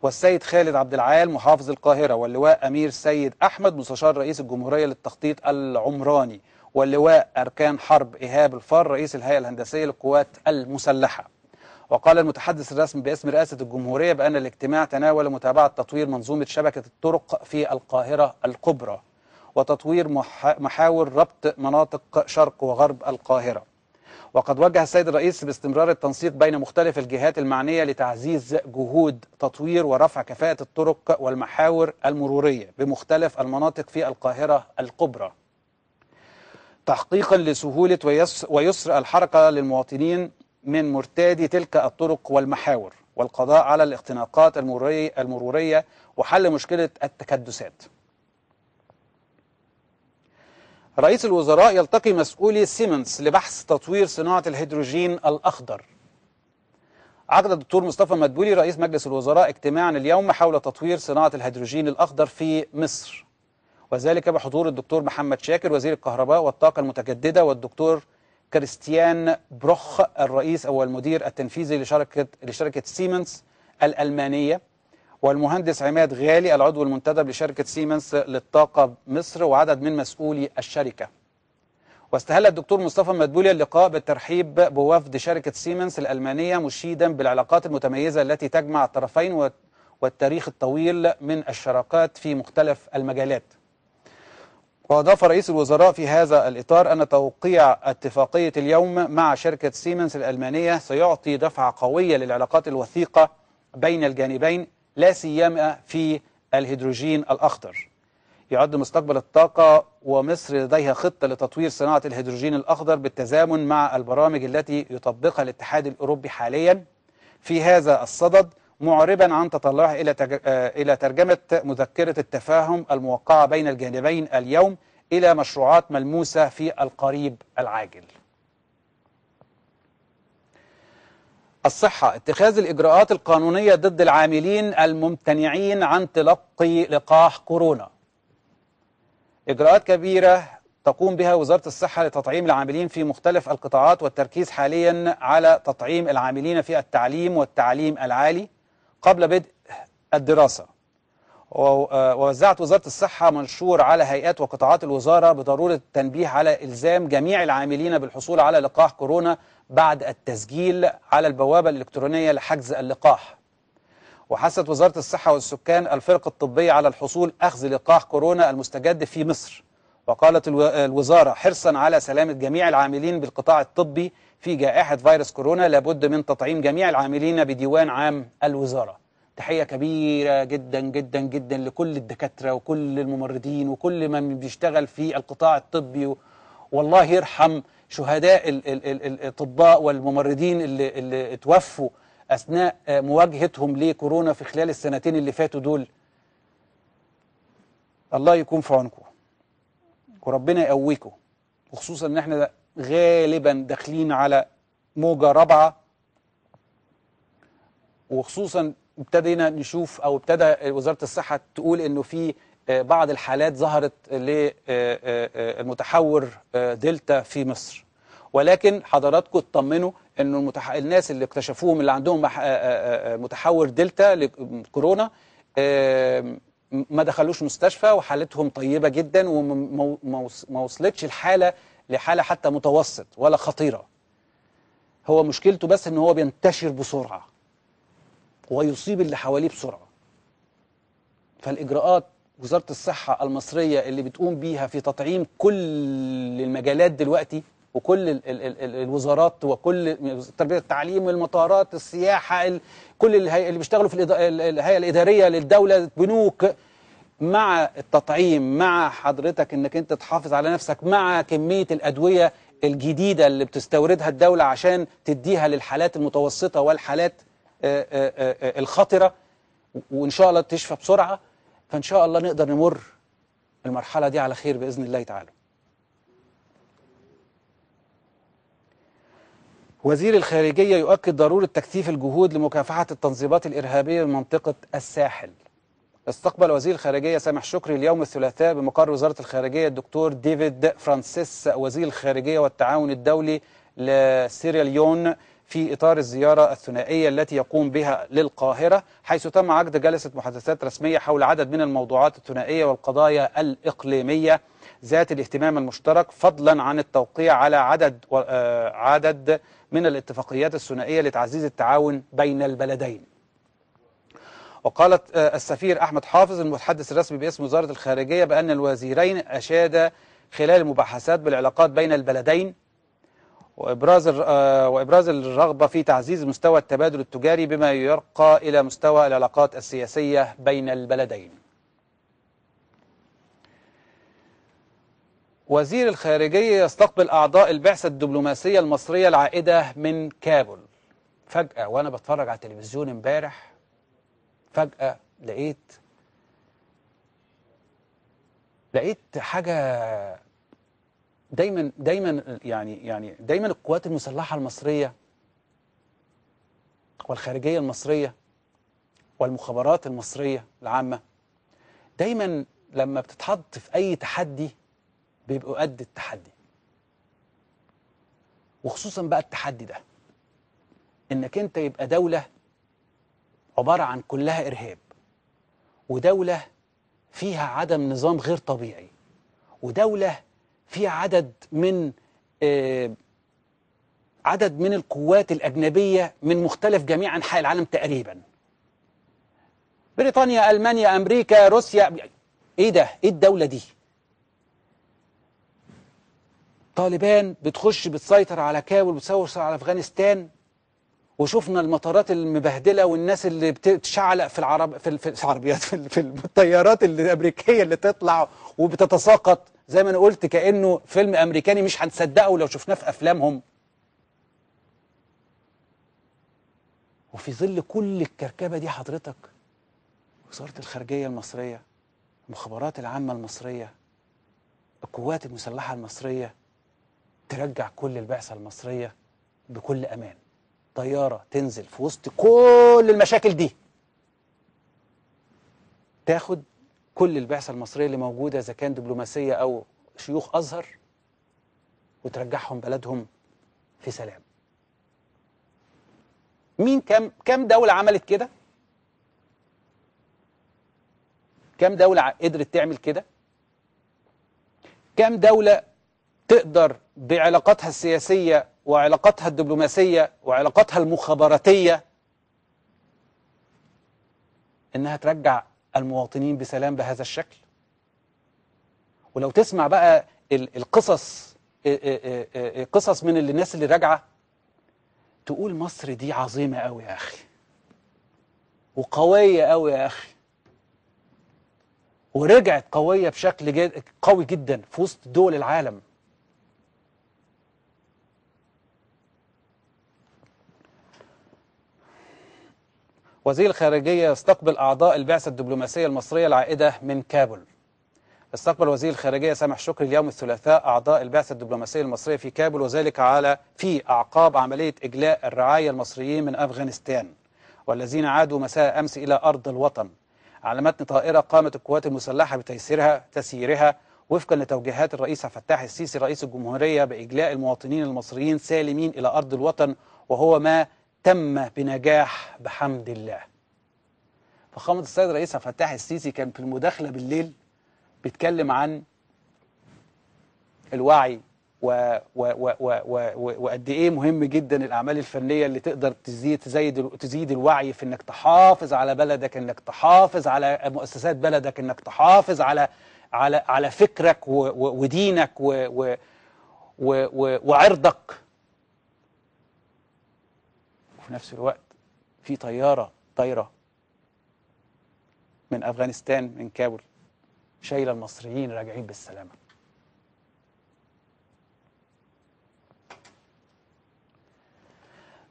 والسيد خالد عبد العال محافظ القاهره واللواء امير سيد احمد مستشار رئيس الجمهوريه للتخطيط العمراني واللواء أركان حرب إيهاب الفار رئيس الهيئة الهندسية للقوات المسلحة وقال المتحدث الرسمي باسم رئاسة الجمهورية بأن الاجتماع تناول متابعة تطوير منظومة شبكة الطرق في القاهرة الكبرى وتطوير محاور ربط مناطق شرق وغرب القاهرة وقد وجه السيد الرئيس باستمرار التنسيق بين مختلف الجهات المعنية لتعزيز جهود تطوير ورفع كفاءة الطرق والمحاور المرورية بمختلف المناطق في القاهرة الكبرى تحقيقا لسهولة ويسر الحركة للمواطنين من مرتادي تلك الطرق والمحاور والقضاء على الاختناقات المرورية وحل مشكلة التكدسات رئيس الوزراء يلتقي مسؤولي سيمنز لبحث تطوير صناعة الهيدروجين الأخضر عقد الدكتور مصطفى مدبولي رئيس مجلس الوزراء اجتماعا اليوم حول تطوير صناعة الهيدروجين الأخضر في مصر وذلك بحضور الدكتور محمد شاكر وزير الكهرباء والطاقة المتجددة والدكتور كريستيان بروخ الرئيس أو المدير التنفيذي لشركة, لشركة سيمنز الألمانية والمهندس عماد غالي العضو المنتدب لشركة سيمنز للطاقة مصر وعدد من مسؤولي الشركة واستهل الدكتور مصطفى مدبولي اللقاء بالترحيب بوفد شركة سيمنز الألمانية مشيدا بالعلاقات المتميزة التي تجمع الطرفين والتاريخ الطويل من الشراكات في مختلف المجالات وأضاف رئيس الوزراء في هذا الإطار أن توقيع اتفاقية اليوم مع شركة سيمنز الألمانية سيعطي دفعة قوية للعلاقات الوثيقة بين الجانبين لا سيما في الهيدروجين الأخضر يعد مستقبل الطاقة ومصر لديها خطة لتطوير صناعة الهيدروجين الأخضر بالتزامن مع البرامج التي يطبقها الاتحاد الأوروبي حاليا في هذا الصدد معربا عن تطلعه إلى آه، إلى ترجمة مذكرة التفاهم الموقعة بين الجانبين اليوم إلى مشروعات ملموسة في القريب العاجل الصحة اتخاذ الإجراءات القانونية ضد العاملين الممتنعين عن تلقي لقاح كورونا إجراءات كبيرة تقوم بها وزارة الصحة لتطعيم العاملين في مختلف القطاعات والتركيز حاليا على تطعيم العاملين في التعليم والتعليم العالي قبل بدء الدراسة ووزعت وزارة الصحة منشور على هيئات وقطاعات الوزارة بضرورة التنبيه على إلزام جميع العاملين بالحصول على لقاح كورونا بعد التسجيل على البوابة الإلكترونية لحجز اللقاح وحثت وزارة الصحة والسكان الفرق الطبية على الحصول أخذ لقاح كورونا المستجد في مصر وقالت الوزارة حرصا على سلامة جميع العاملين بالقطاع الطبي في جائحة فيروس كورونا لابد من تطعيم جميع العاملين بديوان عام الوزارة تحية كبيرة جدا جدا جدا لكل الدكاترة وكل الممرضين وكل من بيشتغل في القطاع الطبي والله يرحم شهداء الأطباء والممرضين اللي, اللي توفوا أثناء مواجهتهم لكورونا في خلال السنتين اللي فاتوا دول الله يكون في عونكم وربنا يقويكم وخصوصا ان احنا غالبا داخلين على موجة رابعة وخصوصا ابتدينا نشوف او ابتدى وزارة الصحة تقول انه في آه، بعض الحالات ظهرت للمتحور آه، آه، دلتا في مصر ولكن حضراتكم اطمنوا ان المتح... الناس اللي اكتشفوهم اللي عندهم متحور دلتا لكورونا ما دخلوش مستشفى وحالتهم طيبة جدا وما وصلتش الحالة لحالة حتى متوسط ولا خطيرة هو مشكلته بس ان هو بينتشر بسرعة ويصيب اللي حواليه بسرعة فالإجراءات وزارة الصحة المصرية اللي بتقوم بيها في تطعيم كل المجالات دلوقتي وكل الـ الـ الـ الوزارات وكل التربية التعليم والمطارات السياحة كل اللي بيشتغلوا في الهيئة الإدارية للدولة بنوك مع التطعيم مع حضرتك انك انت تحافظ على نفسك مع كمية الأدوية الجديدة اللي بتستوردها الدولة عشان تديها للحالات المتوسطة والحالات آه، آه، آه، الخطرة وإن شاء الله تشفى بسرعة فإن شاء الله نقدر نمر المرحلة دي على خير بإذن الله تعالى وزير الخارجية يؤكد ضرورة تكثيف الجهود لمكافحة التنظيمات الإرهابية بمنطقة الساحل استقبل وزير الخارجية سامح شكري اليوم الثلاثاء بمقر وزارة الخارجية الدكتور ديفيد فرانسيس وزير الخارجية والتعاون الدولي لسيراليون في إطار الزيارة الثنائية التي يقوم بها للقاهرة حيث تم عقد جلسة محادثات رسمية حول عدد من الموضوعات الثنائية والقضايا الإقليمية ذات الاهتمام المشترك فضلا عن التوقيع على عدد آه، عدد من الاتفاقيات الثنائية لتعزيز التعاون بين البلدين وقالت آه، السفير أحمد حافظ المتحدث الرسمي باسم وزارة الخارجية بأن الوزيرين أشادا خلال المباحثات بالعلاقات بين البلدين وإبراز آه، وإبراز الرغبة في تعزيز مستوى التبادل التجاري بما يرقى إلى مستوى العلاقات السياسية بين البلدين وزير الخارجية يستقبل أعضاء البعثة الدبلوماسية المصرية العائدة من كابول فجأة وأنا بتفرج على التلفزيون امبارح فجأة لقيت لقيت حاجة دايما دايما يعني يعني دايما القوات المسلحة المصرية والخارجية المصرية والمخابرات المصرية العامة دايما لما بتتحط في أي تحدي بيبقوا قد التحدي وخصوصا بقى التحدي ده انك انت يبقى دولة عبارة عن كلها إرهاب ودولة فيها عدم نظام غير طبيعي ودولة فيها عدد من آه، عدد من القوات الأجنبية من مختلف جميع أنحاء العالم تقريبا بريطانيا ألمانيا أمريكا روسيا إيه ده إيه الدولة دي طالبان بتخش بتسيطر على كابول بتسيطر على أفغانستان وشفنا المطارات المبهدله والناس اللي بتتشعلق في العرب في, في العربيات في, في الطيارات الامريكيه اللي تطلع وبتتساقط زي ما انا قلت كانه فيلم امريكاني مش هنصدقه لو شفناه في افلامهم وفي ظل كل الكركبه دي حضرتك وزاره الخارجيه المصريه المخابرات العامه المصريه القوات المسلحه المصريه ترجع كل البعثه المصريه بكل امان طيارة تنزل في وسط كل المشاكل دي تاخد كل البعثة المصرية اللي موجودة إذا كان دبلوماسية أو شيوخ أزهر وترجعهم بلدهم في سلام مين كم كم دولة عملت كده؟ كم دولة قدرت تعمل كده؟ كم دولة تقدر بعلاقاتها السياسية وعلاقاتها الدبلوماسية وعلاقاتها المخابراتية إنها ترجع المواطنين بسلام بهذا الشكل ولو تسمع بقى القصص قصص من الناس اللي راجعة تقول مصر دي عظيمة قوي يا أخي وقوية قوي يا أخي ورجعت قوية بشكل قوي جدا في وسط دول العالم وزير الخارجية يستقبل أعضاء البعثة الدبلوماسية المصرية العائدة من كابول استقبل وزير الخارجية سامح شكري اليوم الثلاثاء أعضاء البعثة الدبلوماسية المصرية في كابول وذلك على في أعقاب عملية إجلاء الرعاية المصريين من أفغانستان والذين عادوا مساء أمس إلى أرض الوطن على متن طائرة قامت القوات المسلحة بتيسيرها تسييرها وفقا لتوجيهات الرئيس عبد الفتاح السيسي رئيس الجمهورية بإجلاء المواطنين المصريين سالمين إلى أرض الوطن وهو ما تم بنجاح بحمد الله فخامة السيد رئيس عبد الفتاح السيسي كان في المداخلة بالليل بيتكلم عن الوعي وقد ايه مهم جدا الاعمال الفنيه اللي تقدر تزيد تزيد تزيد الوعي في انك تحافظ على بلدك انك تحافظ على مؤسسات بلدك انك تحافظ على على على فكرك ودينك وعرضك وفي نفس الوقت في طيارة طايرة من أفغانستان من كابول شايلة المصريين راجعين بالسلامة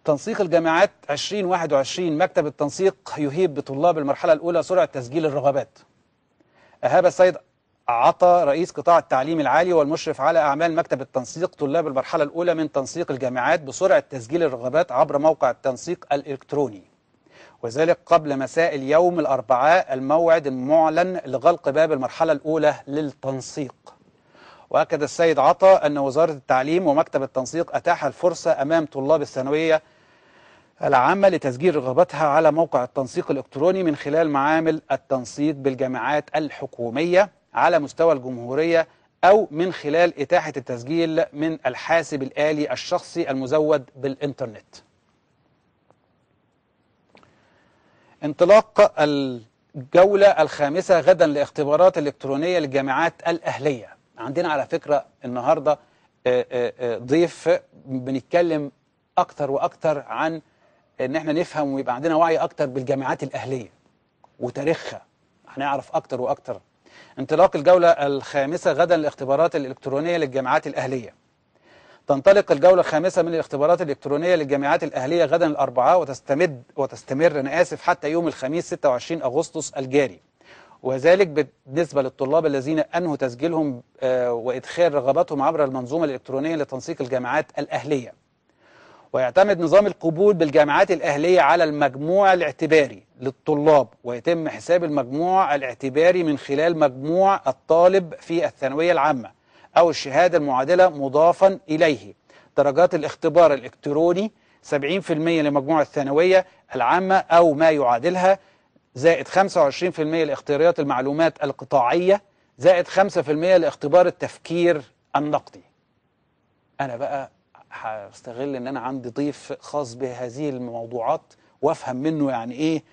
تنسيق الجامعات 2021 مكتب التنسيق يهيب بطلاب المرحلة الأولى سرعة تسجيل الرغبات أهاب السيد عطى رئيس قطاع التعليم العالي والمشرف على أعمال مكتب التنسيق طلاب المرحلة الأولى من تنسيق الجامعات بسرعة تسجيل الرغبات عبر موقع التنسيق الإلكتروني وذلك قبل مساء اليوم الأربعاء الموعد المعلن لغلق باب المرحلة الأولى للتنسيق وأكد السيد عطا أن وزارة التعليم ومكتب التنسيق أتاح الفرصة أمام طلاب الثانوية العامة لتسجيل رغباتها على موقع التنسيق الإلكتروني من خلال معامل التنسيق بالجامعات الحكومية على مستوى الجمهورية أو من خلال إتاحة التسجيل من الحاسب الآلي الشخصي المزود بالإنترنت انطلاق الجولة الخامسة غدا لاختبارات الإلكترونية للجامعات الأهلية عندنا على فكرة النهاردة آه، آه، آه، ضيف بنتكلم أكتر وأكتر عن ان احنا نفهم ويبقى عندنا وعي اكتر بالجامعات الاهليه وتاريخها هنعرف اكتر واكتر انطلاق الجولة الخامسة غدا للاختبارات الإلكترونية للجامعات الأهلية تنطلق الجولة الخامسة من الاختبارات الإلكترونية للجامعات الأهلية غدا الأربعاء وتستمد وتستمر أنا آسف حتى يوم الخميس 26 أغسطس الجاري وذلك بالنسبة للطلاب الذين أنهوا تسجيلهم آه، وإدخال رغباتهم عبر المنظومة الإلكترونية لتنسيق الجامعات الأهلية ويعتمد نظام القبول بالجامعات الأهلية على المجموع الاعتباري للطلاب ويتم حساب المجموع الاعتباري من خلال مجموع الطالب في الثانوية العامة أو الشهادة المعادلة مضافا إليه درجات الاختبار الإلكتروني 70% لمجموع الثانوية العامة أو ما يعادلها زائد 25% لاختيارات المعلومات القطاعية زائد 5% لاختبار التفكير النقدي أنا بقى هستغل ان انا عندي ضيف خاص بهذه الموضوعات وافهم منه يعني ايه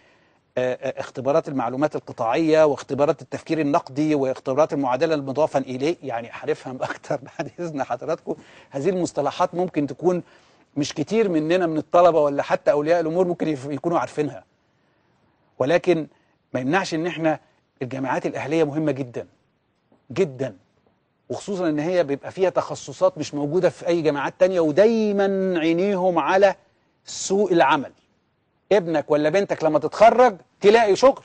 آه، آه، اختبارات المعلومات القطاعية واختبارات التفكير النقدي واختبارات المعادلة المضافة إليه يعني هنفهم أكتر بعد إذن حضراتكم هذه المصطلحات ممكن تكون مش كتير مننا من الطلبة ولا حتى أولياء الأمور ممكن يكونوا عارفينها ولكن ما يمنعش إن إحنا الجامعات الأهلية مهمة جدا جدا وخصوصا ان هي بيبقى فيها تخصصات مش موجوده في اي جامعات تانية ودايما عينيهم على سوق العمل ابنك ولا بنتك لما تتخرج تلاقي شغل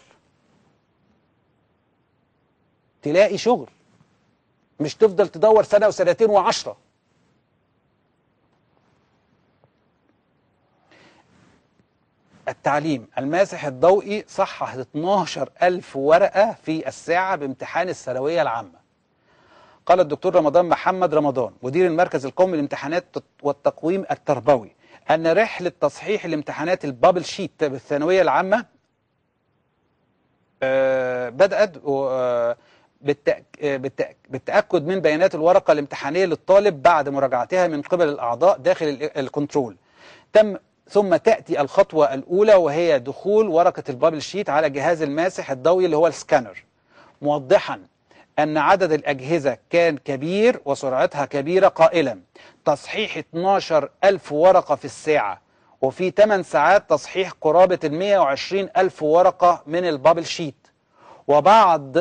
تلاقي شغل مش تفضل تدور سنه وسنتين وعشره التعليم الماسح الضوئي صحح 12000 ورقه في الساعه بامتحان الثانويه العامه قال الدكتور رمضان محمد رمضان مدير المركز القومي للامتحانات والتقويم التربوي أن رحلة تصحيح الامتحانات البابل شيت بالثانوية العامة آه، بدأت آه، آه، بالتأكد من بيانات الورقة الامتحانية للطالب بعد مراجعتها من قبل الأعضاء داخل الكنترول تم ثم تأتي الخطوة الأولى وهي دخول ورقة البابل شيت على جهاز الماسح الضوئي اللي هو السكانر موضحا أن عدد الأجهزة كان كبير وسرعتها كبيرة قائلا تصحيح 12 ألف ورقة في الساعة وفي 8 ساعات تصحيح قرابة ال 120 ألف ورقة من البابل شيت وبعض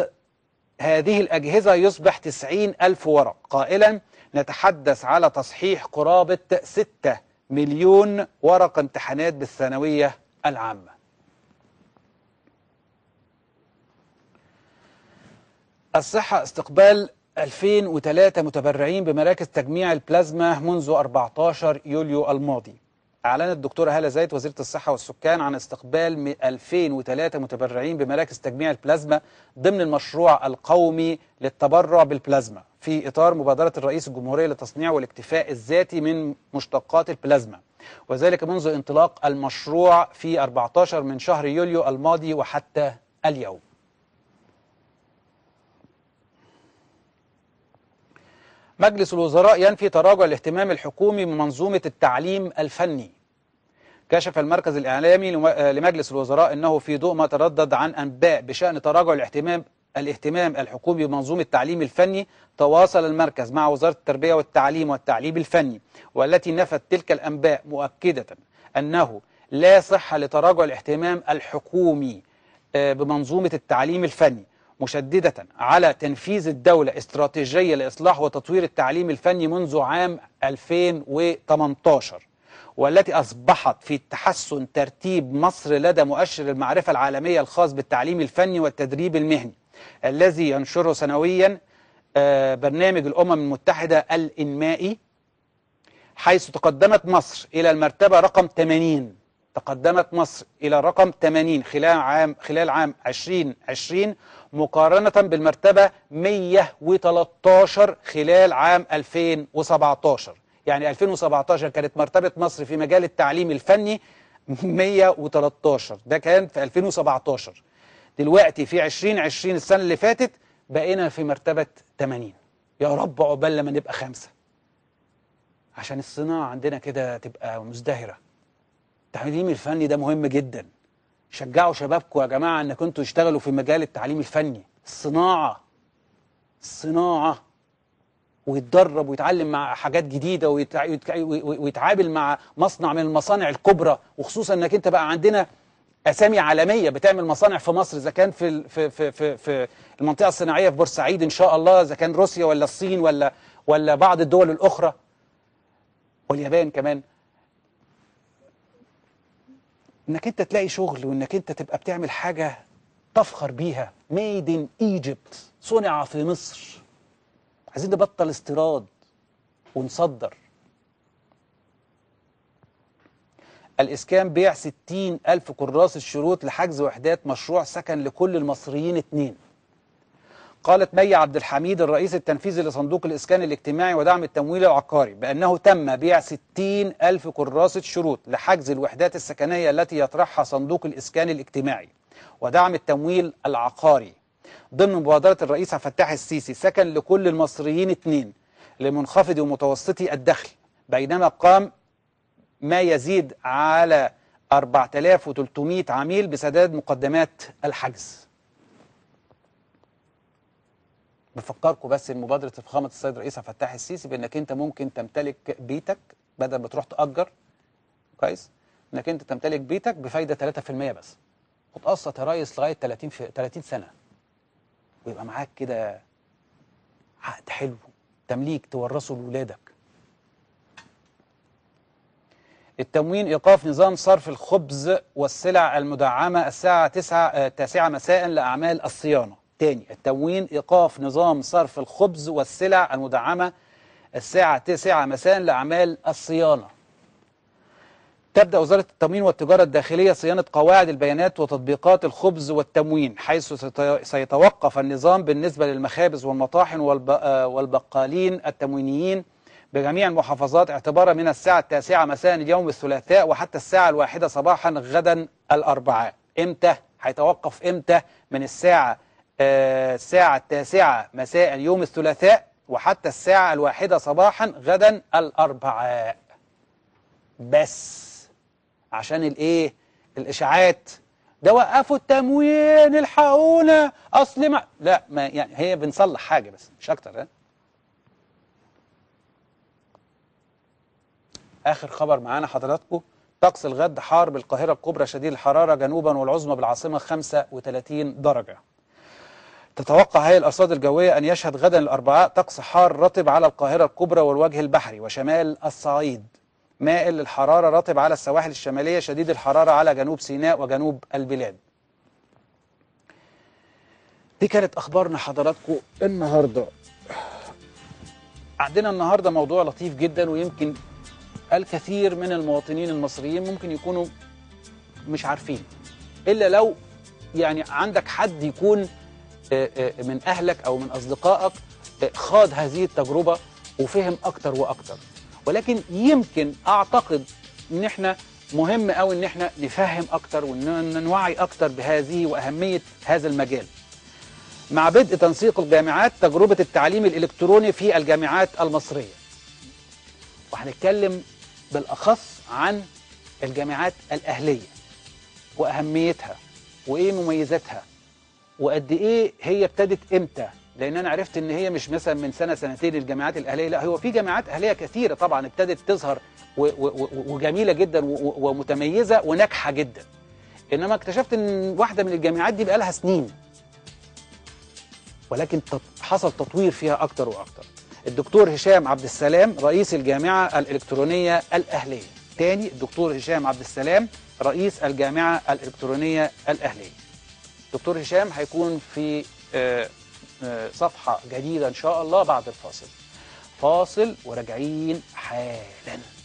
هذه الأجهزة يصبح 90 ألف ورق قائلا نتحدث على تصحيح قرابة 6 مليون ورق امتحانات بالثانوية العامة الصحة استقبال 2003 متبرعين بمراكز تجميع البلازما منذ 14 يوليو الماضي أعلنت الدكتورة هالة زايد وزيرة الصحة والسكان عن استقبال 2003 متبرعين بمراكز تجميع البلازما ضمن المشروع القومي للتبرع بالبلازما في إطار مبادرة الرئيس الجمهورية لتصنيع والاكتفاء الذاتي من مشتقات البلازما وذلك منذ انطلاق المشروع في 14 من شهر يوليو الماضي وحتى اليوم مجلس الوزراء ينفي تراجع الاهتمام الحكومي بمنظومة التعليم الفني كشف المركز الإعلامي لمجلس الوزراء أنه في ضوء ما تردد عن أنباء بشأن تراجع الاهتمام الاهتمام الحكومي بمنظومة التعليم الفني تواصل المركز مع وزارة التربية والتعليم والتعليم الفني والتي نفت تلك الأنباء مؤكدة أنه لا صحة لتراجع الاهتمام الحكومي آه، بمنظومة التعليم الفني مشددة على تنفيذ الدولة استراتيجية لإصلاح وتطوير التعليم الفني منذ عام 2018 والتي أصبحت في تحسن ترتيب مصر لدى مؤشر المعرفة العالمية الخاص بالتعليم الفني والتدريب المهني الذي ينشره سنويا آه، برنامج الأمم المتحدة الإنمائي حيث تقدمت مصر إلى المرتبة رقم 80 تقدمت مصر إلى رقم 80 خلال عام خلال عام 2020 مقارنة بالمرتبة 113 خلال عام 2017 يعني 2017 كانت مرتبة مصر في مجال التعليم الفني 113 ده كان في 2017 دلوقتي في 2020 السنة اللي فاتت بقينا في مرتبة 80 يا رب عقبال لما نبقى خمسة عشان الصناعة عندنا كده تبقى مزدهرة التعليم الفني ده مهم جداً شجعوا شبابكم يا جماعة انكم انتوا تشتغلوا في مجال التعليم الفني الصناعة الصناعة ويتدرب ويتعلم مع حاجات جديدة ويتعامل مع مصنع من المصانع الكبرى وخصوصا انك انت بقى عندنا اسامي عالميه بتعمل مصانع في مصر اذا كان في في في, في المنطقه الصناعيه في بورسعيد ان شاء الله اذا كان روسيا ولا الصين ولا ولا بعض الدول الاخرى واليابان كمان انك انت تلاقي شغل وانك انت تبقى بتعمل حاجه تفخر بيها ميد ان ايجيبت صنع في مصر عايزين نبطل استيراد ونصدر الإسكان بيع ستين ألف كراس الشروط لحجز وحدات مشروع سكن لكل المصريين اتنين قالت مي عبد الحميد الرئيس التنفيذي لصندوق الإسكان الاجتماعي ودعم التمويل العقاري بأنه تم بيع 60 ألف كراسة شروط لحجز الوحدات السكنية التي يطرحها صندوق الإسكان الاجتماعي ودعم التمويل العقاري ضمن مبادرة الرئيس عبد الفتاح السيسي سكن لكل المصريين اثنين لمنخفض ومتوسطي الدخل بينما قام ما يزيد على 4300 عميل بسداد مقدمات الحجز بفكركم بس مبادره فخامه السيد الرئيس عبد الفتاح السيسي بانك انت ممكن تمتلك بيتك بدل ما تروح تاجر كويس انك انت تمتلك بيتك بفايده 3% بس وتقسط يا ريس لغايه 30 في 30 سنه ويبقى معاك كده عقد حلو تمليك تورثه لولادك التموين إيقاف نظام صرف الخبز والسلع المدعمة الساعة 9 9 آه، مساء لأعمال الصيانة تاني التموين إيقاف نظام صرف الخبز والسلع المدعمة الساعة 9 مساء لأعمال الصيانة تبدأ وزارة التموين والتجارة الداخلية صيانة قواعد البيانات وتطبيقات الخبز والتموين حيث سيتوقف النظام بالنسبة للمخابز والمطاحن والبقالين التموينيين بجميع المحافظات اعتبارا من الساعة التاسعة مساء اليوم الثلاثاء وحتى الساعة الواحدة صباحا غدا الأربعاء امتى؟ هيتوقف امتى من الساعة آه، الساعة التاسعة مساء يوم الثلاثاء وحتى الساعة الواحدة صباحا غدا الأربعاء بس عشان الايه الإشاعات ده وقفوا التموين الحقونا أصل ما لا ما يعني هي بنصلح حاجة بس مش أكتر ها آخر خبر معانا حضراتكم طقس الغد حار بالقاهرة الكبرى شديد الحرارة جنوبا والعظمى بالعاصمة 35 درجة تتوقع هيئة الأرصاد الجوية أن يشهد غدا الأربعاء طقس حار رطب على القاهرة الكبرى والوجه البحري وشمال الصعيد مائل الحرارة رطب على السواحل الشمالية شديد الحرارة على جنوب سيناء وجنوب البلاد دي كانت أخبارنا حضراتكم النهاردة عندنا النهاردة موضوع لطيف جدا ويمكن الكثير من المواطنين المصريين ممكن يكونوا مش عارفين إلا لو يعني عندك حد يكون آه، آه، من أهلك أو من أصدقائك آه، خاض هذه التجربة وفهم أكتر وأكتر ولكن يمكن أعتقد إن إحنا مهم قوي إن إحنا نفهم أكتر ونوعي أكتر بهذه وأهمية هذا المجال مع بدء تنسيق الجامعات تجربة التعليم الإلكتروني في الجامعات المصرية وهنتكلم بالأخص عن الجامعات الأهلية وأهميتها وإيه مميزاتها وقد ايه هي ابتدت امتى لان انا عرفت ان هي مش مثلا من سنه سنتين الجامعات الاهليه لا هو في جامعات اهليه كثيره طبعا ابتدت تظهر وجميله جدا ومتميزه وناجحه جدا انما اكتشفت ان واحده من الجامعات دي بقالها سنين ولكن حصل تطوير فيها اكتر واكتر الدكتور هشام عبد السلام رئيس الجامعه الالكترونيه الاهليه تاني الدكتور هشام عبد السلام رئيس الجامعه الالكترونيه الاهليه دكتور هشام هيكون في آه، آه، صفحة جديدة إن شاء الله بعد الفاصل فاصل وراجعين حالا